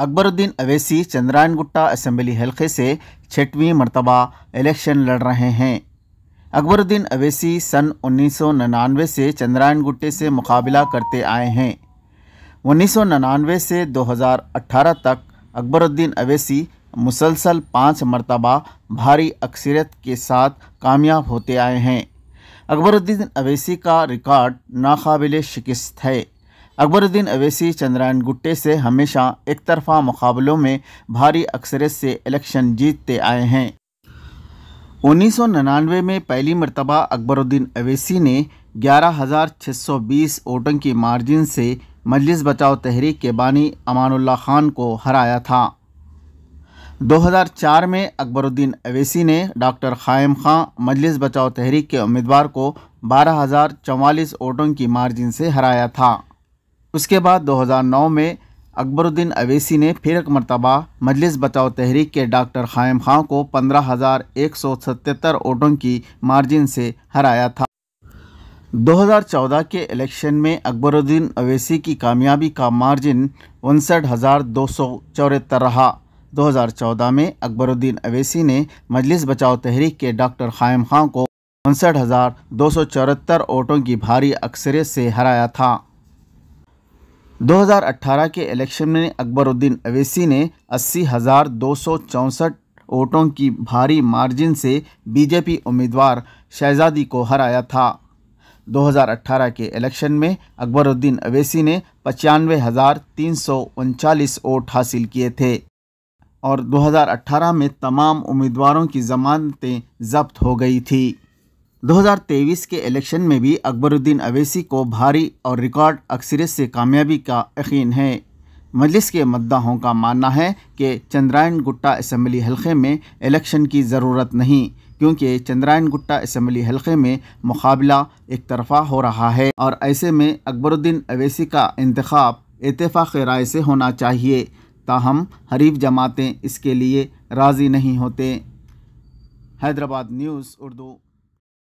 Akbaruddin Owaisi Chandrayangutta assembly हलके से छठवीं मरतबा इलेक्शन लड़ रहे हैं अकबरुद्दीन अवैसी सन 1999 से चंद्रायन गुट्टे से मुकाबला करते आए हैं 1999 से 2018 तक अकबरुद्दीन अवैसी मुसलसल पाँच मरतबा भारी अक्सरियत के साथ कामयाब होते आए हैं अकबरुद्दीन अवैसी का रिकॉर्ड नाकबिल शिकस्त है अकबरुद्दीन अवैसी चंद्रायन गुट्टे से हमेशा एक तरफा मुकाबलों में भारी अक्सरियत से इलेक्शन जीतते आए हैं 1999 में पहली मरतबा अकबरुद्दीन अवैसी ने 11,620 वोटों की मार्जिन से मजलिस बचाओ तहरीक के बानी अमानुल्ला खान को हराया था 2004 में अकबरुद्दीन अवैसी ने डॉक्टर ख़ायम खां मजलिस बचाओ तहरीक के उम्मीदवार को बारह हज़ार वोटों की मार्जिन से हराया था उसके बाद 2009 में अकबरुद्दीन अवैसी ने फिर एक मरतबा मजलिस बचाओ तहरीक के डॉक्टर ख़ायम खां को पंद्रह हज़ार एक सौ सतहत्तर वोटों की मार्जिन से हराया था 2014 के इलेक्शन में अकबरुद्दीन अवैसी की कामयाबी का मार्जिन उनसठ हज़ार दो सौ चौहत्तर रहा 2014 में अकबरुद्दीन अवैसी ने मजलिस बचाओ तहरीक के डॉक्टर ख़ायम खां को उनसठ हज़ार दो सौ चौहत्तर वोटों की भारी अक्सरियत से हराया था 2018 के इलेक्शन में अकबरुद्दीन अवेसी ने अस्सी हज़ार दो सौ चौंसठ वोटों की भारी मार्जिन से बीजेपी उम्मीदवार शहजादी को हराया था 2018 के इलेक्शन में अकबरुद्दीन अवेसी ने पचानवे हज़ार तीन सौ उनचालीस वोट हासिल किए थे और 2018 में तमाम उम्मीदवारों की जमानतें जब्त हो गई थी 2023 के इलेक्शन में भी अकबरुद्दीन अवैसी को भारी और रिकॉर्ड अक्सरियत से कामयाबी का यकीन है मजलिस के मद्दाहों का मानना है कि चंद्रायन गुट्टा इसम्बली हलक़े में इलेक्शन की ज़रूरत नहीं क्योंकि चंद्रायन गुट्टा इसम्बली हलक़े में मुकाबला एक तरफा हो रहा है और ऐसे में अकबरुद्दीन अवैसी का इंतखब इतफ़ाक़ राय से होना चाहिए ताहम हरीफ जमातें इसके लिए राज़ी नहीं होते हैदराबाद न्यूज़ उर्दू